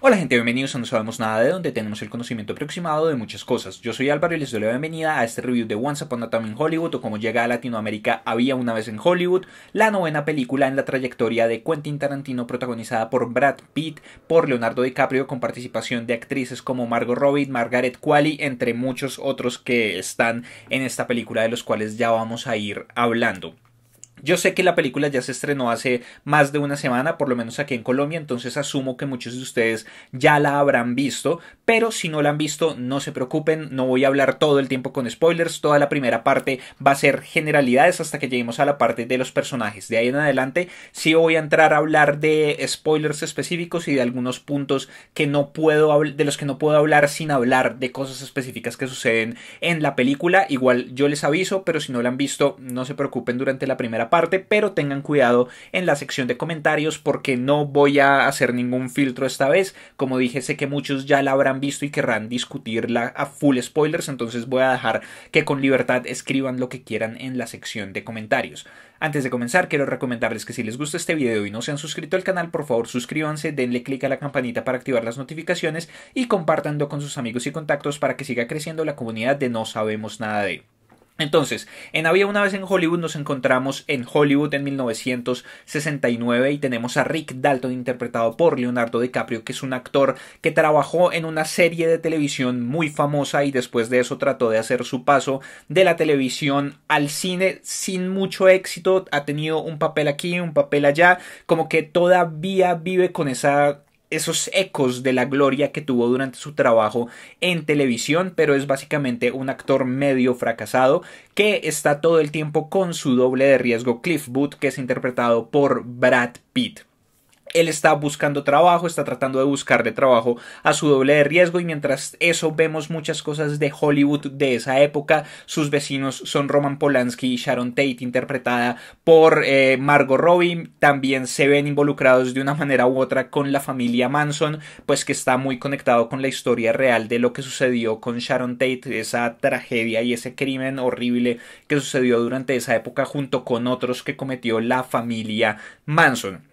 Hola gente, bienvenidos a No Sabemos Nada de dónde tenemos el conocimiento aproximado de muchas cosas. Yo soy Álvaro y les doy la bienvenida a este review de Once Upon a Time in Hollywood o como llega a Latinoamérica había una vez en Hollywood, la novena película en la trayectoria de Quentin Tarantino protagonizada por Brad Pitt, por Leonardo DiCaprio con participación de actrices como Margot Robbie, Margaret Qualley, entre muchos otros que están en esta película de los cuales ya vamos a ir hablando. Yo sé que la película ya se estrenó hace más de una semana, por lo menos aquí en Colombia, entonces asumo que muchos de ustedes ya la habrán visto, pero si no la han visto, no se preocupen, no voy a hablar todo el tiempo con spoilers, toda la primera parte va a ser generalidades hasta que lleguemos a la parte de los personajes. De ahí en adelante sí voy a entrar a hablar de spoilers específicos y de algunos puntos que no puedo de los que no puedo hablar sin hablar de cosas específicas que suceden en la película. Igual yo les aviso, pero si no la han visto, no se preocupen durante la primera parte, pero tengan cuidado en la sección de comentarios porque no voy a hacer ningún filtro esta vez. Como dije, sé que muchos ya la habrán visto y querrán discutirla a full spoilers, entonces voy a dejar que con libertad escriban lo que quieran en la sección de comentarios. Antes de comenzar, quiero recomendarles que si les gusta este video y no se han suscrito al canal, por favor suscríbanse, denle click a la campanita para activar las notificaciones y compártanlo con sus amigos y contactos para que siga creciendo la comunidad de No Sabemos Nada de. Entonces, en Había una vez en Hollywood nos encontramos en Hollywood en 1969 y tenemos a Rick Dalton interpretado por Leonardo DiCaprio, que es un actor que trabajó en una serie de televisión muy famosa y después de eso trató de hacer su paso de la televisión al cine sin mucho éxito. Ha tenido un papel aquí, un papel allá, como que todavía vive con esa esos ecos de la gloria que tuvo durante su trabajo en televisión, pero es básicamente un actor medio fracasado que está todo el tiempo con su doble de riesgo Cliff Booth, que es interpretado por Brad Pitt. Él está buscando trabajo, está tratando de buscarle trabajo a su doble de riesgo y mientras eso vemos muchas cosas de Hollywood de esa época. Sus vecinos son Roman Polanski y Sharon Tate interpretada por eh, Margot Robbie. También se ven involucrados de una manera u otra con la familia Manson, pues que está muy conectado con la historia real de lo que sucedió con Sharon Tate, esa tragedia y ese crimen horrible que sucedió durante esa época junto con otros que cometió la familia Manson.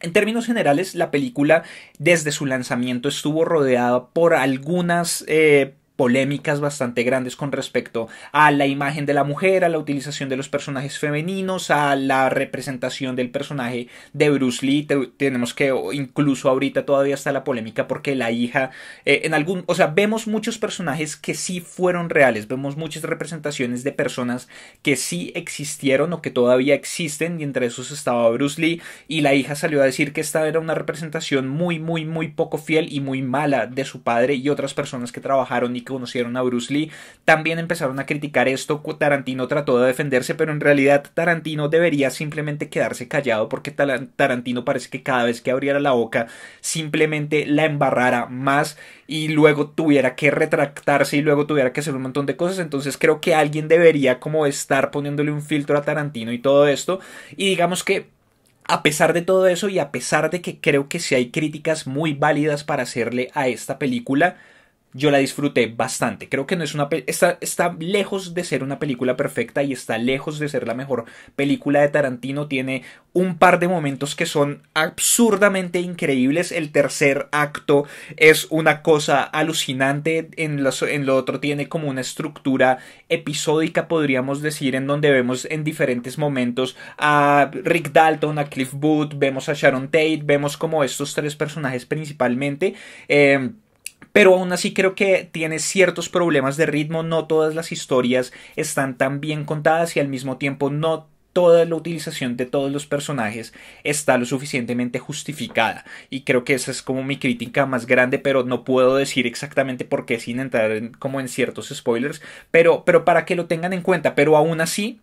En términos generales, la película desde su lanzamiento estuvo rodeada por algunas eh, polémicas bastante grandes con respecto a la imagen de la mujer, a la utilización de los personajes femeninos, a la representación del personaje de Bruce Lee. tenemos que incluso ahorita todavía está la polémica porque la hija, eh, en algún, o sea, vemos muchos personajes que sí fueron reales, vemos muchas representaciones de personas que sí existieron o que todavía existen y entre esos estaba Bruce Lee y la hija salió a decir que esta era una representación muy, muy, muy poco fiel y muy mala de su padre y otras personas que trabajaron y conocieron a Bruce Lee, también empezaron a criticar esto. Tarantino trató de defenderse, pero en realidad Tarantino debería simplemente quedarse callado porque Tarantino parece que cada vez que abriera la boca simplemente la embarrara más y luego tuviera que retractarse y luego tuviera que hacer un montón de cosas. Entonces creo que alguien debería como estar poniéndole un filtro a Tarantino y todo esto. Y digamos que a pesar de todo eso y a pesar de que creo que si hay críticas muy válidas para hacerle a esta película, yo la disfruté bastante. Creo que no es una está, está lejos de ser una película perfecta y está lejos de ser la mejor película de Tarantino. Tiene un par de momentos que son absurdamente increíbles. El tercer acto es una cosa alucinante. En lo, otro tiene como una estructura episódica, podríamos decir, en donde vemos en diferentes momentos a Rick Dalton, a Cliff Booth, vemos a Sharon Tate, vemos como estos tres personajes principalmente. Eh, pero aún así creo que tiene ciertos problemas de ritmo, no todas las historias están tan bien contadas y al mismo tiempo no toda la utilización de todos los personajes está lo suficientemente justificada. Y creo que esa es como mi crítica más grande, pero no puedo decir exactamente por qué sin entrar como en ciertos spoilers, pero, pero para que lo tengan en cuenta. Pero aún así,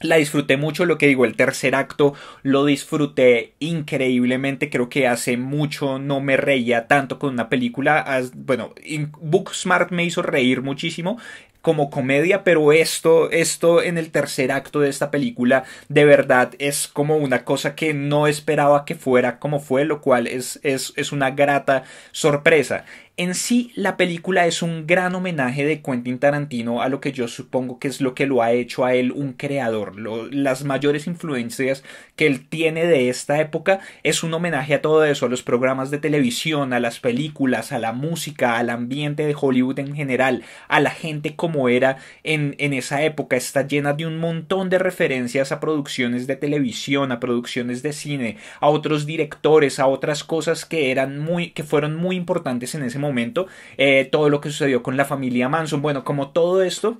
la disfruté mucho, lo que digo, el tercer acto lo disfruté increíblemente, creo que hace mucho no me reía tanto con una película, bueno, Booksmart me hizo reír muchísimo como comedia, pero esto, esto en el tercer acto de esta película de verdad es como una cosa que no esperaba que fuera como fue, lo cual es, es, es una grata sorpresa. En sí, la película es un gran homenaje de Quentin Tarantino a lo que yo supongo que es lo que lo ha hecho a él un creador. las mayores influencias que él tiene de esta época es un homenaje a todo eso, a los programas de televisión, a las películas, a la música, al ambiente de Hollywood en general, a la gente como era en, esa época. Está llena de un montón de referencias a producciones de televisión, a producciones de cine, a otros directores, a otras cosas que eran muy, que fueron muy importantes en ese momento momento, eh, todo lo que sucedió con la familia Manson, bueno, como todo esto,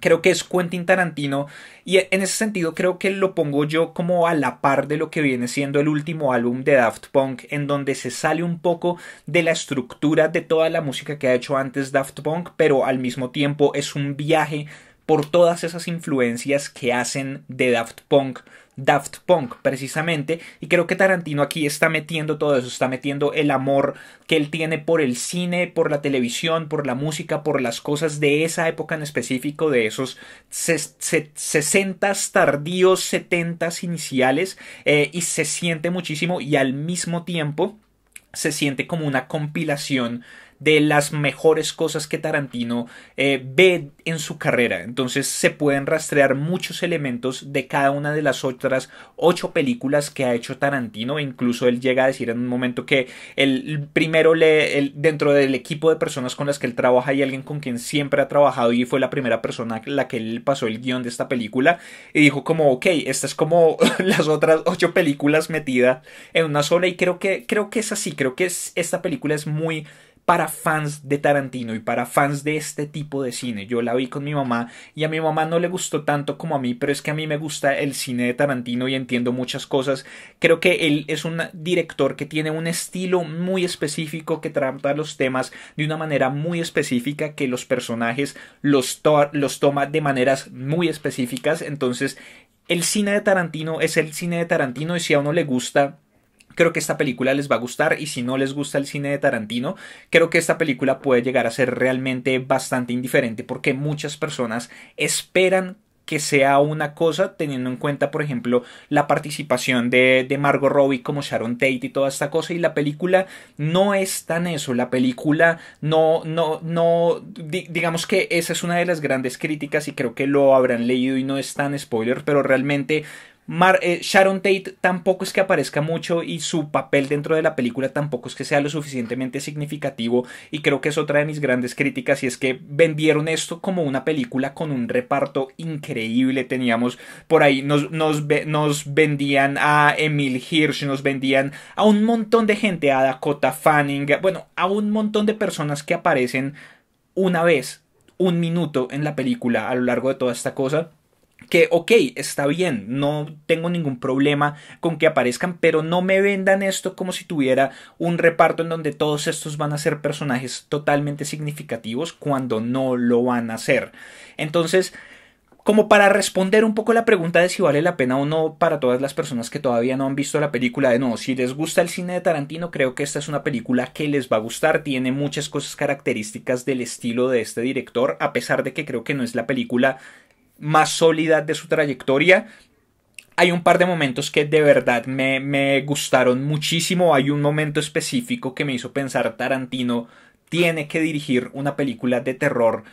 creo que es Quentin Tarantino y en ese sentido creo que lo pongo yo como a la par de lo que viene siendo el último álbum de Daft Punk en donde se sale un poco de la estructura de toda la música que ha hecho antes Daft Punk pero al mismo tiempo es un viaje por todas esas influencias que hacen de Daft Punk Daft Punk precisamente y creo que Tarantino aquí está metiendo todo eso, está metiendo el amor que él tiene por el cine, por la televisión, por la música, por las cosas de esa época en específico, de esos sesentas tardíos, setentas iniciales eh, y se siente muchísimo y al mismo tiempo se siente como una compilación de las mejores cosas que Tarantino eh, ve en su carrera. Entonces se pueden rastrear muchos elementos de cada una de las otras ocho películas que ha hecho Tarantino. Incluso él llega a decir en un momento que el primero le, dentro del equipo de personas con las que él trabaja y alguien con quien siempre ha trabajado y fue la primera persona la que él pasó el guión de esta película y dijo como ok, esta es como las otras ocho películas metida en una sola y creo que creo que es así, creo que esta película es muy para fans de Tarantino y para fans de este tipo de cine. Yo la vi con mi mamá y a mi mamá no le gustó tanto como a mí, pero es que a mí me gusta el cine de Tarantino y entiendo muchas cosas. Creo que él es un director que tiene un estilo muy específico que trata los temas de una manera muy específica, que los personajes los, toma de maneras muy específicas. Entonces, el cine de Tarantino es el cine de Tarantino y si a uno le gusta Creo que esta película les va a gustar y si no les gusta el cine de Tarantino, creo que esta película puede llegar a ser realmente bastante indiferente porque muchas personas esperan que sea una cosa, teniendo en cuenta, por ejemplo, la participación de, de, Margot Robbie como Sharon Tate y toda esta cosa, y la película no es tan eso, la película no, no, no, digamos que esa es una de las grandes críticas y creo que lo habrán leído y no es tan spoiler, pero realmente eh, Sharon Tate tampoco es que aparezca mucho y su papel dentro de la película tampoco es que sea lo suficientemente significativo y creo que es otra de mis grandes críticas y es que vendieron esto como una película con un reparto increíble teníamos por ahí nos, nos vendían a Emil Hirsch nos vendían a un montón de gente a Dakota Fanning bueno a un montón de personas que aparecen una vez un minuto en la película a lo largo de toda esta cosa que, ok, está bien, no tengo ningún problema con que aparezcan, pero no me vendan esto como si tuviera un reparto en donde todos estos van a ser personajes totalmente significativos cuando no lo van a ser. Entonces, como para responder un poco la pregunta de si vale la pena o no para todas las personas que todavía no han visto la película, de no, si les gusta el cine de Tarantino, creo que esta es una película que les va a gustar, tiene muchas cosas características del estilo de este director, a pesar de que creo que no es la película más sólida de su trayectoria. Hay un par de momentos que de verdad me, me gustaron muchísimo. Hay un momento específico que me hizo pensar Tarantino tiene que dirigir una película de terror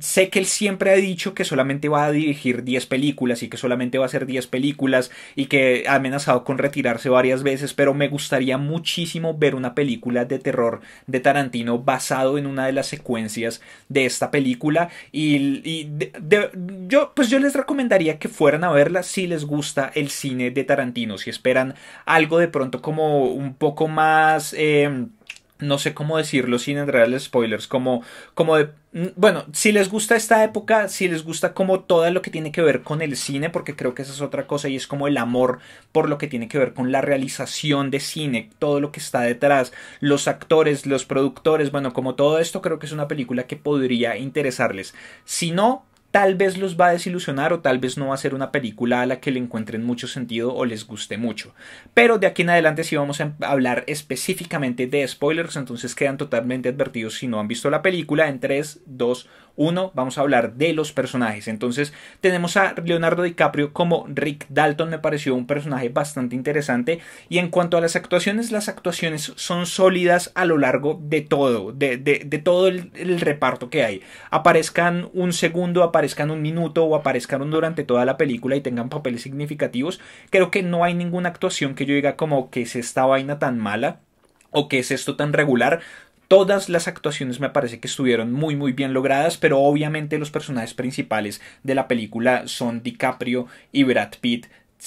sé que él siempre ha dicho que solamente va a dirigir 10 películas y que solamente va a hacer 10 películas y que ha amenazado con retirarse varias veces, pero me gustaría muchísimo ver una película de terror de Tarantino basado en una de las secuencias de esta película y, yo pues yo les recomendaría que fueran a verla si les gusta el cine de Tarantino, si esperan algo de pronto como un poco más... Eh, no sé cómo decirlo sin entrar en spoilers, como, como de, mm, bueno, si les gusta esta época, si les gusta como todo lo que tiene que ver con el cine, porque creo que esa es otra cosa y es como el amor por lo que tiene que ver con la realización de cine, todo lo que está detrás, los actores, los productores, bueno, como todo esto creo que es una película que podría interesarles. Si no, tal vez los va a desilusionar o tal vez no va a ser una película a la que le encuentren mucho sentido o les guste mucho. Pero de aquí en adelante si vamos a hablar específicamente de spoilers, entonces quedan totalmente advertidos si no han visto la película en 3, 2, uno, vamos a hablar de los personajes. Entonces tenemos a Leonardo DiCaprio como Rick Dalton, me pareció un personaje bastante interesante. Y en cuanto a las actuaciones, las actuaciones son sólidas a lo largo de todo, de, todo el, el reparto que hay. Aparezcan un segundo, aparezcan un minuto o aparezcan durante toda la película y tengan papeles significativos. Creo que no hay ninguna actuación que yo diga como que es esta vaina tan mala o que es esto tan regular. Todas las actuaciones me parece que estuvieron muy muy bien logradas, pero obviamente los personajes principales de la película son DiCaprio y Brad Pitt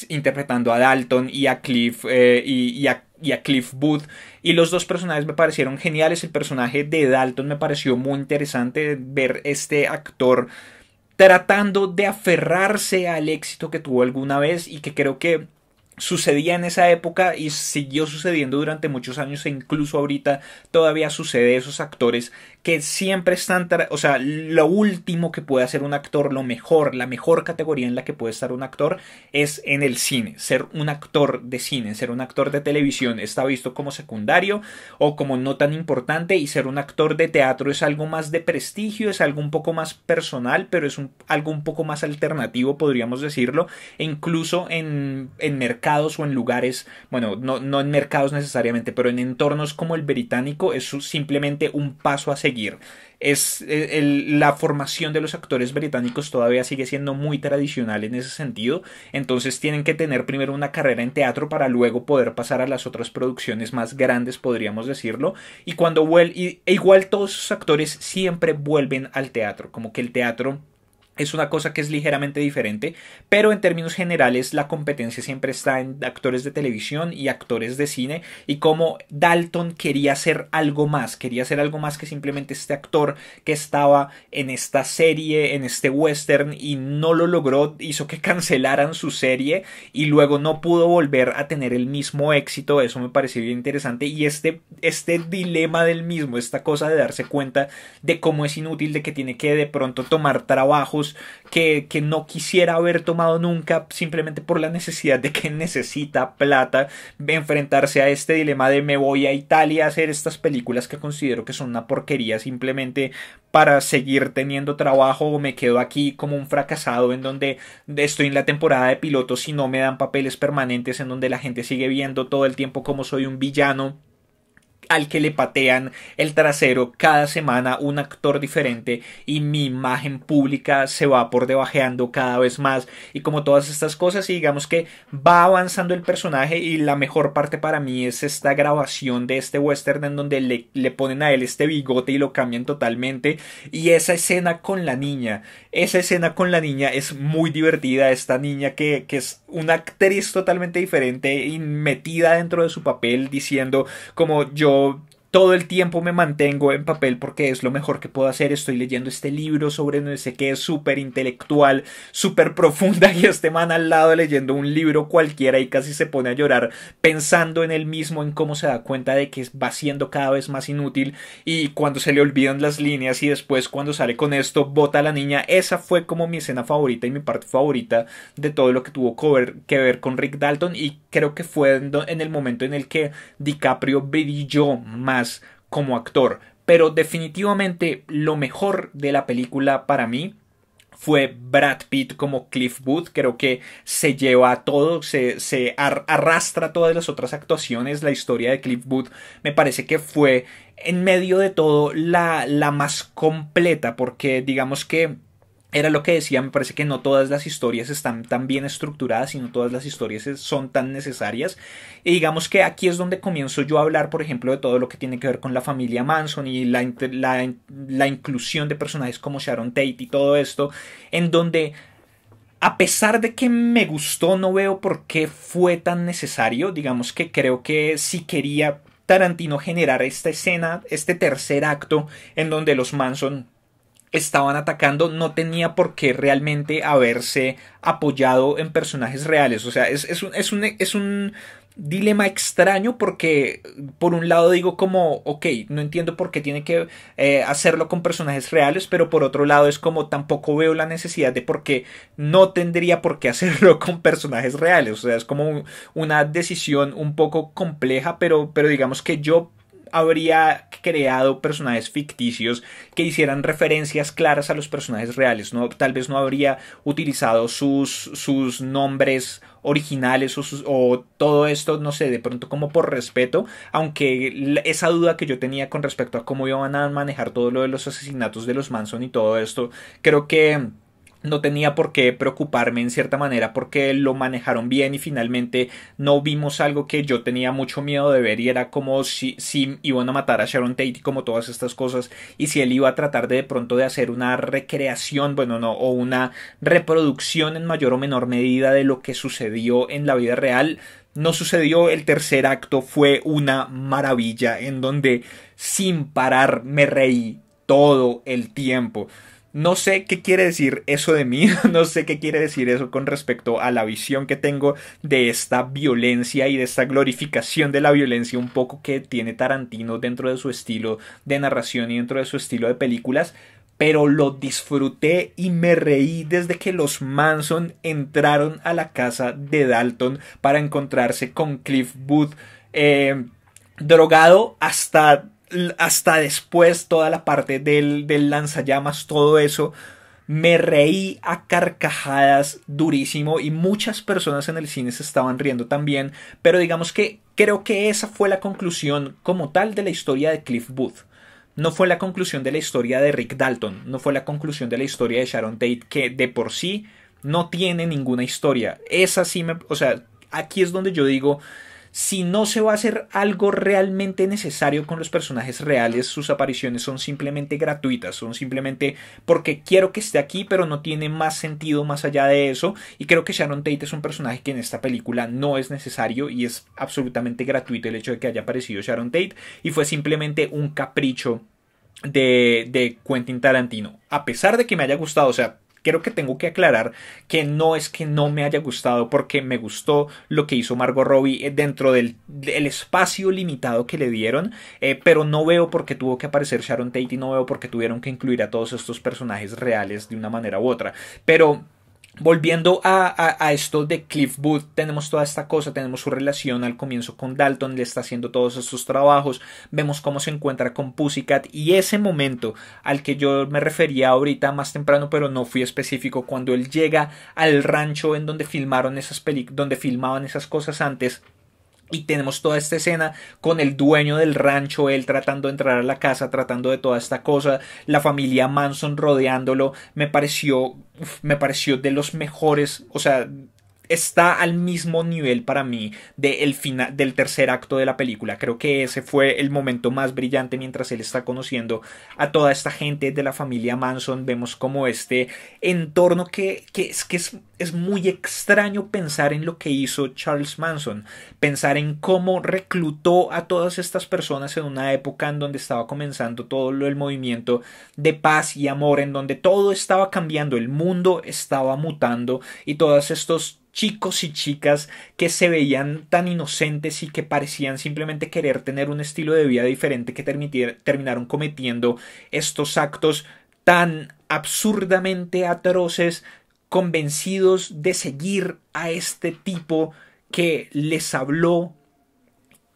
interpretando a Dalton y a Cliff eh, y, a, y, a, Cliff Booth y los dos personajes me parecieron geniales el personaje de Dalton me pareció muy interesante ver este actor tratando de aferrarse al éxito que tuvo alguna vez y que creo que sucedía en esa época y siguió sucediendo durante muchos años e incluso ahorita todavía sucede esos actores que siempre están, o sea, lo último que puede hacer un actor, lo mejor, la mejor categoría en la que puede estar un actor es en el cine, ser un actor de cine, ser un actor de televisión está visto como secundario o como no tan importante y ser un actor de teatro es algo más de prestigio, es algo un poco más personal, pero es un, algo un poco más alternativo, podríamos decirlo, e incluso en, en o en lugares, bueno, no, no en mercados necesariamente, pero en entornos como el británico es simplemente un paso a seguir. Es e, la formación de los actores británicos todavía sigue siendo muy tradicional en ese sentido, entonces tienen que tener primero una carrera en teatro para luego poder pasar a las otras producciones más grandes, podríamos decirlo, y cuando e igual todos esos actores siempre vuelven al teatro, como que el teatro es una cosa que es ligeramente diferente, pero en términos generales la competencia siempre está en actores de televisión y actores de cine y como Dalton quería hacer algo más, quería hacer algo más que simplemente este actor que estaba en esta serie, en este western y no lo logró, hizo que cancelaran su serie y luego no pudo volver a tener el mismo éxito, eso me pareció bien interesante y este, este dilema del mismo, esta cosa de darse cuenta de cómo es inútil, de que tiene que de pronto tomar trabajos que, que no quisiera haber tomado nunca simplemente por la necesidad de que necesita plata enfrentarse a este dilema de me voy a Italia a hacer estas películas que considero que son una porquería simplemente para seguir teniendo trabajo o me quedo aquí como un fracasado en donde estoy en la temporada de pilotos y no me dan papeles permanentes en donde la gente sigue viendo todo el tiempo como soy un villano al que le patean el trasero cada semana un actor diferente y mi imagen pública se va por debajeando cada vez más y como todas estas cosas y digamos que va avanzando el personaje y la mejor parte para mí es esta grabación de este western en donde le, le ponen a él este bigote y lo cambian totalmente y esa escena con la niña esa escena con la niña es muy divertida esta niña que es una actriz totalmente diferente y metida dentro de su papel diciendo como yo So todo el tiempo me mantengo en papel porque es lo mejor que puedo hacer. Estoy leyendo este libro sobre no sé qué, súper intelectual, súper profunda y este man al lado leyendo un libro cualquiera y casi se pone a llorar pensando en él mismo, en cómo se da cuenta de que va siendo cada vez más inútil y cuando se le olvidan las líneas y después cuando sale con esto bota a la niña. Esa fue como mi escena favorita y mi parte favorita de todo lo que tuvo que ver con Rick Dalton y creo que fue en el momento en el que DiCaprio brilló más como actor. Pero definitivamente lo mejor de la película para mí fue Brad Pitt como Cliff Booth. Creo que se lleva a todo, se, arrastra todas las otras actuaciones. La historia de Cliff Booth me parece que fue en medio de todo la, la más completa porque digamos que era lo que decía, me parece que no todas las historias están tan bien estructuradas y no todas las historias son tan necesarias. Y digamos que aquí es donde comienzo yo a hablar, por ejemplo, de todo lo que tiene que ver con la familia Manson y la, inclusión de personajes como Sharon Tate y todo esto, en donde a pesar de que me gustó, no veo por qué fue tan necesario. Digamos que creo que si quería Tarantino generar esta escena, este tercer acto, en donde los Manson estaban atacando no tenía por qué realmente haberse apoyado en personajes reales. O sea, es, es, un, es, un, dilema extraño porque por un lado digo como, ok, no entiendo por qué tiene que eh, hacerlo con personajes reales, pero por otro lado es como tampoco veo la necesidad de por qué no tendría por qué hacerlo con personajes reales. O sea, es como una decisión un poco compleja, pero, pero digamos que yo habría creado personajes ficticios que hicieran referencias claras a los personajes reales. No, tal vez no habría utilizado sus, sus nombres originales o, o, todo esto, no sé, de pronto como por respeto, aunque esa duda que yo tenía con respecto a cómo iban a manejar todo lo de los asesinatos de los Manson y todo esto, creo que no tenía por qué preocuparme en cierta manera porque lo manejaron bien y finalmente no vimos algo que yo tenía mucho miedo de ver y era como si, iban a matar a Sharon Tate y como todas estas cosas y si él iba a tratar de, de pronto de hacer una recreación, bueno no, o una reproducción en mayor o menor medida de lo que sucedió en la vida real, no sucedió. El tercer acto fue una maravilla en donde sin parar me reí todo el tiempo. No sé qué quiere decir eso de mí, no sé qué quiere decir eso con respecto a la visión que tengo de esta violencia y de esta glorificación de la violencia un poco que tiene Tarantino dentro de su estilo de narración y dentro de su estilo de películas, pero lo disfruté y me reí desde que los Manson entraron a la casa de Dalton para encontrarse con Cliff Booth eh, drogado hasta hasta después toda la parte del, del lanzallamas, todo eso, me reí a carcajadas durísimo y muchas personas en el cine se estaban riendo también, pero digamos que creo que esa fue la conclusión como tal de la historia de Cliff Booth. No fue la conclusión de la historia de Rick Dalton, no fue la conclusión de la historia de Sharon Tate, que de por sí no tiene ninguna historia. Esa sí me... O sea, aquí es donde yo digo, si no se va a hacer algo realmente necesario con los personajes reales, sus apariciones son simplemente gratuitas, son simplemente porque quiero que esté aquí, pero no tiene más sentido más allá de eso. Y creo que Sharon Tate es un personaje que en esta película no es necesario y es absolutamente gratuito el hecho de que haya aparecido Sharon Tate y fue simplemente un capricho de, Quentin Tarantino. A pesar de que me haya gustado, o sea, creo que tengo que aclarar que no es que no me haya gustado porque me gustó lo que hizo Margot Robbie eh, dentro del, espacio limitado que le dieron, eh, pero no veo por qué tuvo que aparecer Sharon Tate y no veo por qué tuvieron que incluir a todos estos personajes reales de una manera u otra. Pero Volviendo a, esto de Cliff Booth, tenemos toda esta cosa, tenemos su relación al comienzo con Dalton, le está haciendo todos estos trabajos, vemos cómo se encuentra con Pussycat y ese momento al que yo me refería ahorita más temprano, pero no fui específico, cuando él llega al rancho en donde filmaron esas películas, donde filmaban esas cosas antes y tenemos toda esta escena con el dueño del rancho, él tratando de entrar a la casa, tratando de toda esta cosa, la familia Manson rodeándolo, me pareció, me pareció de los mejores, o sea, está al mismo nivel para mí final, del tercer acto de la película. Creo que ese fue el momento más brillante mientras él está conociendo a toda esta gente de la familia Manson. Vemos como este entorno que, que es que es, es muy extraño pensar en lo que hizo Charles Manson, pensar en cómo reclutó a todas estas personas en una época en donde estaba comenzando todo lo, el movimiento de paz y amor, en donde todo estaba cambiando, el mundo estaba mutando y todos estos chicos y chicas que se veían tan inocentes y que parecían simplemente querer tener un estilo de vida diferente que terminaron cometiendo estos actos tan absurdamente atroces convencidos de seguir a este tipo que les habló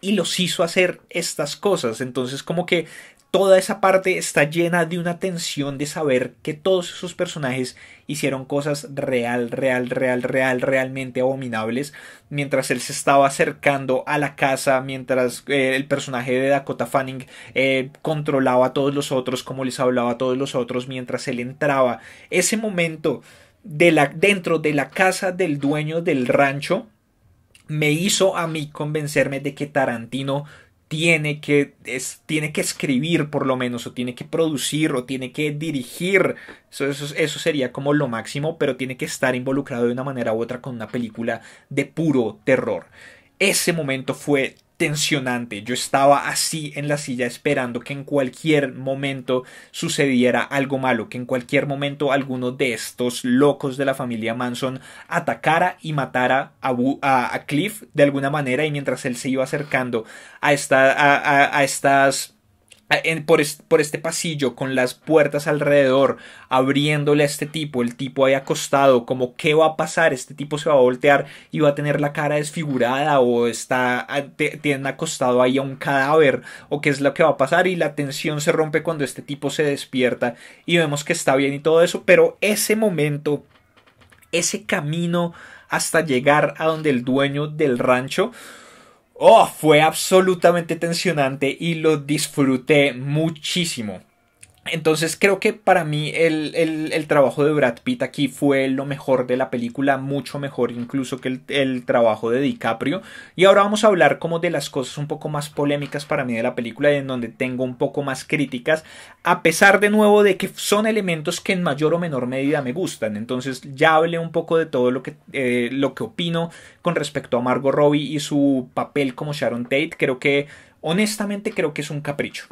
y los hizo hacer estas cosas. Entonces como que toda esa parte está llena de una tensión de saber que todos esos personajes hicieron cosas real, real, real, real, realmente abominables. Mientras él se estaba acercando a la casa, mientras eh, el personaje de Dakota Fanning eh, controlaba a todos los otros, como les hablaba a todos los otros, mientras él entraba. Ese momento dentro de la casa del dueño del rancho me hizo a mí convencerme de que Tarantino tiene que, tiene que escribir por lo menos, o tiene que producir, o tiene que dirigir. Eso, eso, eso, sería como lo máximo, pero tiene que estar involucrado de una manera u otra con una película de puro terror. Ese momento fue tensionante. Yo estaba así en la silla esperando que en cualquier momento sucediera algo malo, que en cualquier momento alguno de estos locos de la familia Manson atacara y matara a, Cliff de alguna manera y mientras él se iba acercando a, esta, a estas Ah, por, este pasillo con las puertas alrededor, abriéndole a este tipo, el tipo ahí acostado, como qué va a pasar, este tipo se va a voltear y va a tener la cara desfigurada o está ah, tiene acostado ahí a un cadáver o qué es lo que va a pasar y la tensión se rompe cuando este tipo se despierta y vemos que está bien y todo eso, pero ese momento, ese camino hasta llegar a donde el dueño del rancho, Oh, fue absolutamente tensionante y lo disfruté muchísimo. Entonces creo que para mí el, trabajo de Brad Pitt aquí fue lo mejor de la película, mucho mejor incluso que el, el, trabajo de DiCaprio. Y ahora vamos a hablar como de las cosas un poco más polémicas para mí de la película y en donde tengo un poco más críticas, a pesar de nuevo de que son elementos que en mayor o menor medida me gustan. Entonces ya hablé un poco de todo lo que, eh, lo que opino con respecto a Margot Robbie y su papel como Sharon Tate. Creo que, honestamente, creo que es un capricho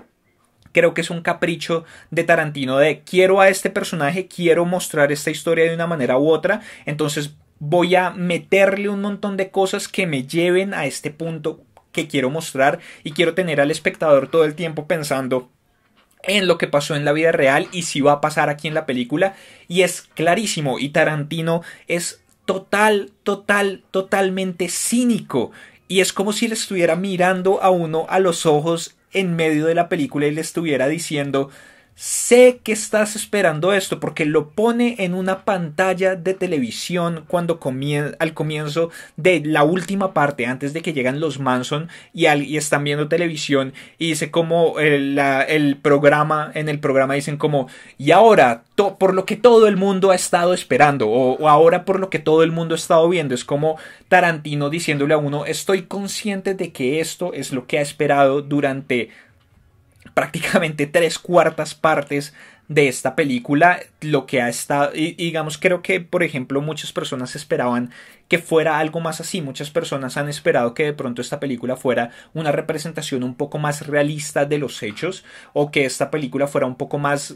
creo que es un capricho de Tarantino de quiero a este personaje, quiero mostrar esta historia de una manera u otra, entonces voy a meterle un montón de cosas que me lleven a este punto que quiero mostrar y quiero tener al espectador todo el tiempo pensando en lo que pasó en la vida real y si va a pasar aquí en la película y es clarísimo y Tarantino es total, total, totalmente cínico y es como si le estuviera mirando a uno a los ojos en medio de la película y le estuviera diciendo Sé que estás esperando esto porque lo pone en una pantalla de televisión cuando comien al comienzo de la última parte, antes de que llegan los Manson y, y están viendo televisión y dice como el, eh, el, programa, en el programa dicen como, y ahora, por lo que todo el mundo ha estado esperando, o ahora por lo que todo el mundo ha estado viendo, es como Tarantino diciéndole a uno, estoy consciente de que esto es lo que ha esperado durante prácticamente tres cuartas partes de esta película, lo que ha estado, y, digamos, creo que, por ejemplo, muchas personas esperaban que fuera algo más así, muchas personas han esperado que de pronto esta película fuera una representación un poco más realista de los hechos, o que esta película fuera un poco más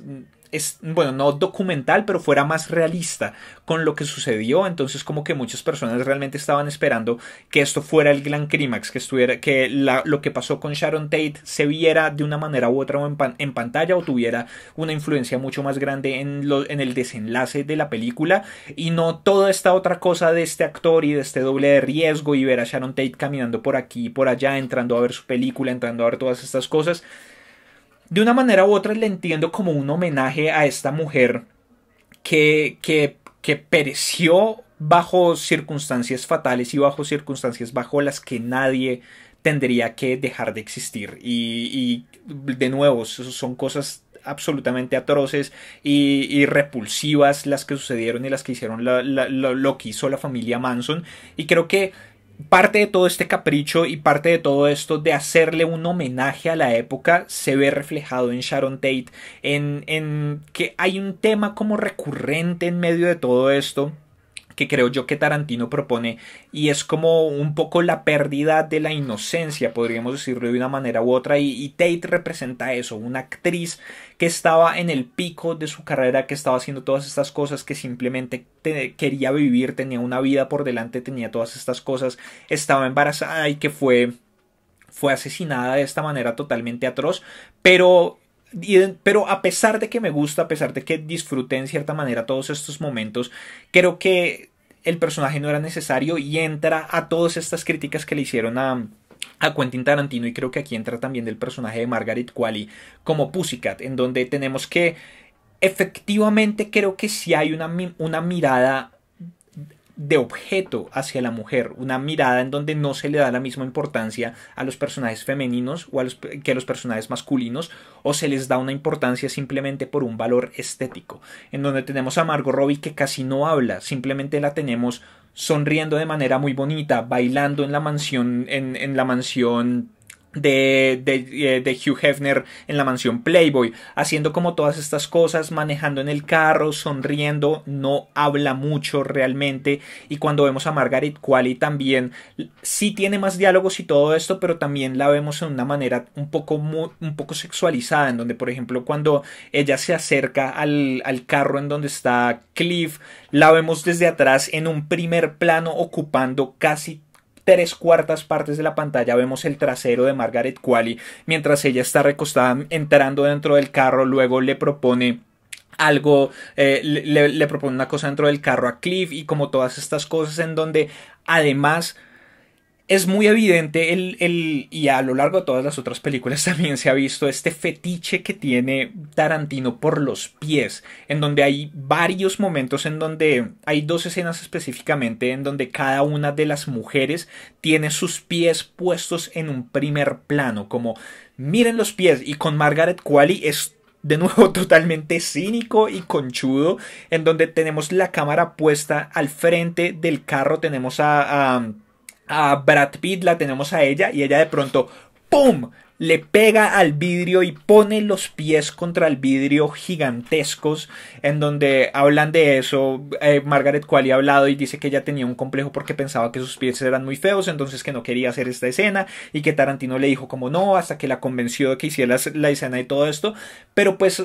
es, bueno, no documental, pero fuera más realista con lo que sucedió. Entonces, como que muchas personas realmente estaban esperando que esto fuera el gran clímax, que estuviera, que lo que pasó con Sharon Tate se viera de una manera u otra en, pantalla o tuviera una influencia mucho más grande en, lo, en el desenlace de la película y no toda esta otra cosa de este actor y de este doble de riesgo y ver a Sharon Tate caminando por aquí y por allá, entrando a ver su película, entrando a ver todas estas cosas de una manera u otra le entiendo como un homenaje a esta mujer que, que, pereció bajo circunstancias fatales y bajo circunstancias bajo las que nadie tendría que dejar de existir. Y, y de nuevo, son cosas absolutamente atroces y, repulsivas las que sucedieron y las que hicieron lo que hizo la familia Manson. Y creo que parte de todo este capricho y parte de todo esto de hacerle un homenaje a la época se ve reflejado en Sharon Tate, en, en que hay un tema como recurrente en medio de todo esto que creo yo que Tarantino propone y es como un poco la pérdida de la inocencia, podríamos decirlo de una manera u otra, y, y Tate representa eso, una actriz que estaba en el pico de su carrera, que estaba haciendo todas estas cosas, que simplemente quería vivir, tenía una vida por delante, tenía todas estas cosas, estaba embarazada y que fue fue asesinada de esta manera totalmente atroz, pero pero a pesar de que me gusta, a pesar de que disfruté en cierta manera todos estos momentos, creo que el personaje no era necesario y entra a todas estas críticas que le hicieron a, a Quentin Tarantino y creo que aquí entra también del personaje de Margaret Qualley como Pussycat, en donde tenemos que efectivamente creo que sí hay una, una mirada de objeto hacia la mujer, una mirada en donde no se le da la misma importancia a los personajes femeninos o a los, que a los personajes masculinos, o se les da una importancia simplemente por un valor estético, en donde tenemos a Margot Robbie que casi no habla, simplemente la tenemos sonriendo de manera muy bonita, bailando en la mansión, en, en la mansión eh, de, Hugh Hefner en la mansión Playboy, haciendo como todas estas cosas, manejando en el carro, sonriendo, no habla mucho realmente. Y cuando vemos a Margaret Qualley también, sí tiene más diálogos y todo esto, pero también la vemos en una manera un poco, un poco sexualizada, en donde, por ejemplo, cuando ella se acerca al, al carro en donde está Cliff, la vemos desde atrás en un primer plano ocupando casi tres cuartas partes de la pantalla vemos el trasero de Margaret Qualley mientras ella está recostada entrando dentro del carro, luego le propone algo, eh, le, le propone una cosa dentro del carro a Cliff y como todas estas cosas en donde además es muy evidente el, y a lo largo de todas las otras películas también se ha visto este fetiche que tiene Tarantino por los pies, en donde hay varios momentos en donde hay dos escenas específicamente en donde cada una de las mujeres tiene sus pies puestos en un primer plano, como miren los pies y con Margaret Qualley es de nuevo totalmente cínico y conchudo, en donde tenemos la cámara puesta al frente del carro, tenemos a a Brad Pitt, la tenemos a ella y ella de pronto, ¡pum! le pega al vidrio y pone los pies contra el vidrio gigantescos, en donde hablan de eso. Eh, Margaret Qualley ha hablado y dice que ella tenía un complejo porque pensaba que sus pies eran muy feos, entonces que no quería hacer esta escena y que Tarantino le dijo como no, hasta que la convenció de que hiciera la escena y todo esto, pero pues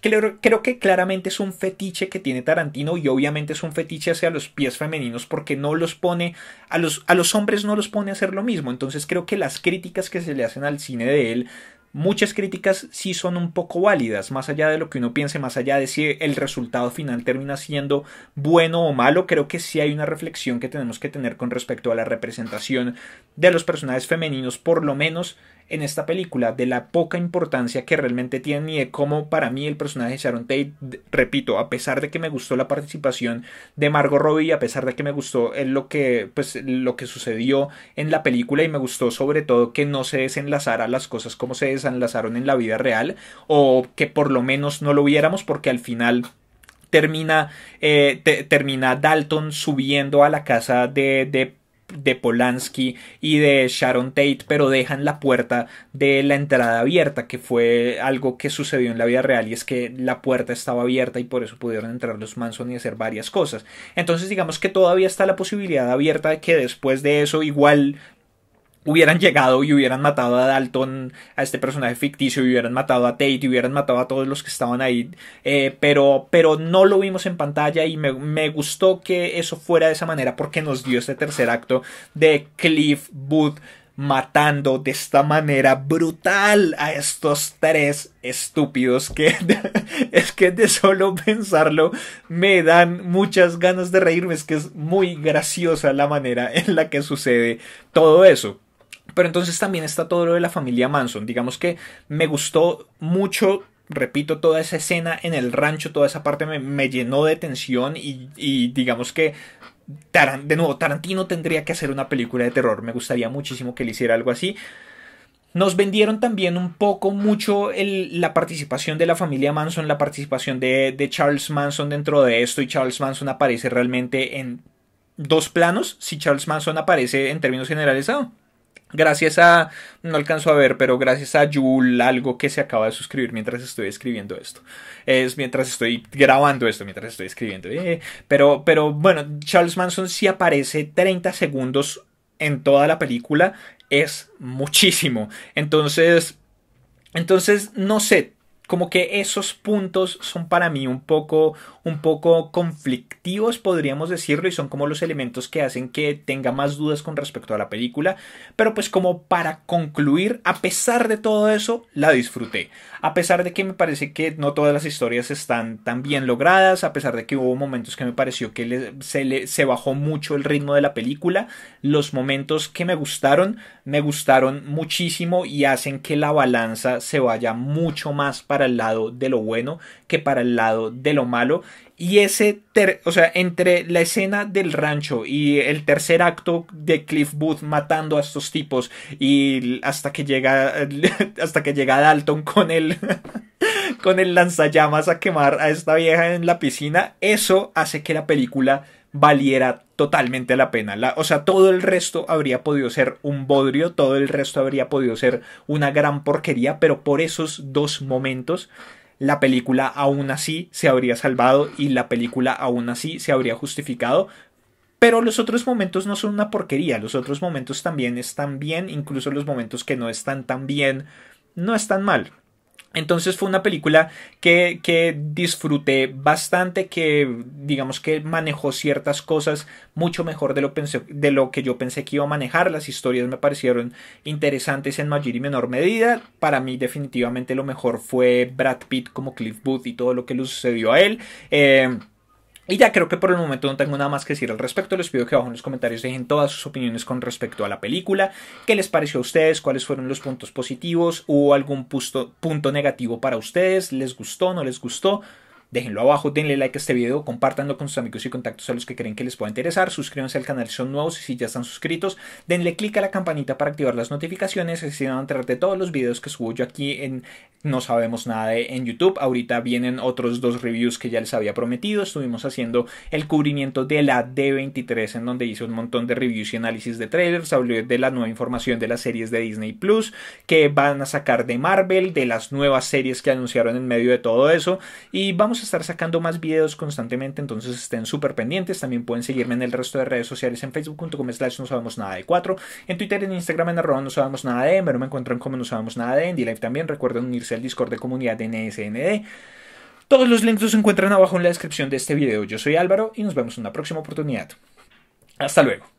Creo, que claramente es un fetiche que tiene Tarantino y obviamente es un fetiche hacia los pies femeninos porque no los pone, a los, a los hombres no los pone a hacer lo mismo. Entonces creo que las críticas que se le hacen al cine de él muchas críticas sí son un poco válidas, más allá de lo que uno piense, más allá de si el resultado final termina siendo bueno o malo, creo que sí hay una reflexión que tenemos que tener con respecto a la representación de los personajes femeninos, por lo menos en esta película, de la poca importancia que realmente tiene. y de cómo para mí el personaje de Sharon Tate, repito, a pesar de que me gustó la participación de Margot Robbie, a pesar de que me gustó eh, lo que, pues, lo que sucedió en la película y me gustó sobre todo que no se desenlazara las cosas como se desenlazaron en la vida real o que por lo menos no lo viéramos porque al final termina, eh, termina Dalton subiendo a la casa de, de de Polanski y de Sharon Tate, pero dejan la puerta de la entrada abierta, que fue algo que sucedió en la vida real y es que la puerta estaba abierta y por eso pudieron entrar los Manson y hacer varias cosas. Entonces digamos que todavía está la posibilidad abierta de que después de eso igual hubieran llegado y hubieran matado a Dalton, a este personaje ficticio, y hubieran matado a Tate, y hubieran matado a todos los que estaban ahí, eh, pero, pero no lo vimos en pantalla y me, me, gustó que eso fuera de esa manera porque nos dio este tercer acto de Cliff Booth matando de esta manera brutal a estos tres estúpidos que es que de solo pensarlo me dan muchas ganas de reírme es que es muy graciosa la manera en la que sucede todo eso pero entonces también está todo lo de la familia Manson. Digamos que me gustó mucho repito, toda esa escena en el rancho, toda esa parte me, llenó de tensión y, digamos que, de nuevo, Tarantino tendría que hacer una película de terror. Me gustaría muchísimo que le hiciera algo así. Nos vendieron también un poco mucho la participación de la familia Manson, la participación de, Charles Manson dentro de esto y Charles Manson aparece realmente en dos planos. Si Charles Manson aparece en términos generales, ah, Gracias a, no alcanzo a ver, pero gracias a Jul, algo que se acaba de suscribir mientras estoy escribiendo esto. Es mientras estoy grabando esto, mientras estoy escribiendo. Eh, pero, pero bueno, Charles Manson si aparece 30 segundos en toda la película. Es muchísimo. Entonces, entonces, no sé, como que esos puntos son para mí un poco, un poco conflictivos, podríamos decirlo, y son como los elementos que hacen que tenga más dudas con respecto a la película. Pero pues como para concluir, a pesar de todo eso, la disfruté. A pesar de que me parece que no todas las historias están tan bien logradas, a pesar de que hubo momentos que me pareció que se, se bajó mucho el ritmo de la película, los momentos que me gustaron, me gustaron muchísimo y hacen que la balanza se vaya mucho más para para el lado de lo bueno que para el lado de lo malo. Y ese, o sea, entre la escena del rancho y el tercer acto de Cliff Booth matando a estos tipos y hasta que llega, hasta que llega Dalton con el, con el lanzallamas a quemar a esta vieja en la piscina, eso hace que la película valiera totalmente la pena. o sea, todo el resto habría podido ser un bodrio, todo el resto habría podido ser una gran porquería, pero por esos dos momentos la película aún así se habría salvado y la película aún así se habría justificado. Pero los otros momentos no son una porquería, los otros momentos también están bien, incluso los momentos que no están tan bien, no están mal. Entonces fue una película que, disfruté bastante, que digamos que manejó ciertas cosas mucho mejor de lo, pensé, de lo, que yo pensé que iba a manejar. Las historias me parecieron interesantes en mayor y menor medida. Para mí definitivamente lo mejor fue Brad Pitt como Cliff Booth y todo lo que le sucedió a él. Eh, y ya creo que por el momento no tengo nada más que decir al respecto. Les pido que abajo en los comentarios dejen todas sus opiniones con respecto a la película. ¿Qué les pareció a ustedes? ¿Cuáles fueron los puntos positivos? ¿Hubo algún punto, negativo para ustedes? ¿Les gustó? ¿No les gustó? Déjenlo abajo, denle like a este video, compártanlo con sus amigos y contactos a los que creen que les pueda interesar, suscríbanse al canal si son nuevos y si ya están suscritos, denle click a la campanita para activar las notificaciones, así van a enterar de todos los videos que subo yo aquí en No Sabemos Nada en YouTube. Ahorita vienen otros dos reviews que ya les había prometido, estuvimos haciendo el cubrimiento de la D23 en donde hice un montón de reviews y análisis de trailers, hablé de la nueva información de las series de Disney Plus que van a sacar de Marvel, de las nuevas series que anunciaron en medio de todo eso y vamos a estar sacando más videos constantemente, entonces estén súper pendientes. También pueden seguirme en el resto de redes sociales en facebook.com slash no sabemos nada de 4, en Twitter, en Instagram, en arroba no sabemos nada de, pero me encuentran como no sabemos nada de, en d también. Recuerden unirse al Discord de comunidad de NSND. Todos los links los encuentran abajo en la descripción de este video. Yo soy Álvaro y nos vemos en una próxima oportunidad. Hasta luego.